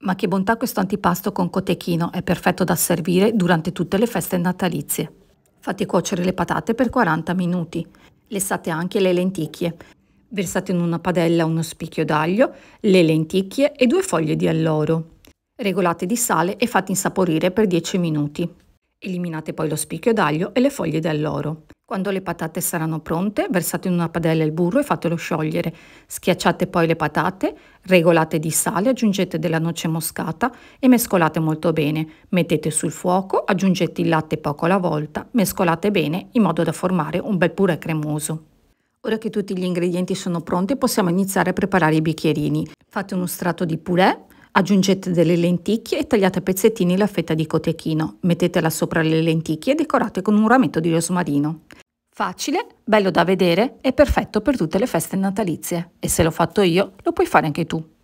Ma che bontà questo antipasto con cotechino, è perfetto da servire durante tutte le feste natalizie. Fate cuocere le patate per 40 minuti. Lessate anche le lenticchie. Versate in una padella uno spicchio d'aglio, le lenticchie e due foglie di alloro. Regolate di sale e fate insaporire per 10 minuti. Eliminate poi lo spicchio d'aglio e le foglie di alloro. Quando le patate saranno pronte, versate in una padella il burro e fatelo sciogliere. Schiacciate poi le patate, regolate di sale, aggiungete della noce moscata e mescolate molto bene. Mettete sul fuoco, aggiungete il latte poco alla volta, mescolate bene in modo da formare un bel purè cremoso. Ora che tutti gli ingredienti sono pronti possiamo iniziare a preparare i bicchierini. Fate uno strato di purè, Aggiungete delle lenticchie e tagliate a pezzettini la fetta di cotechino. Mettetela sopra le lenticchie e decorate con un rametto di rosmarino. Facile, bello da vedere e perfetto per tutte le feste natalizie. E se l'ho fatto io, lo puoi fare anche tu.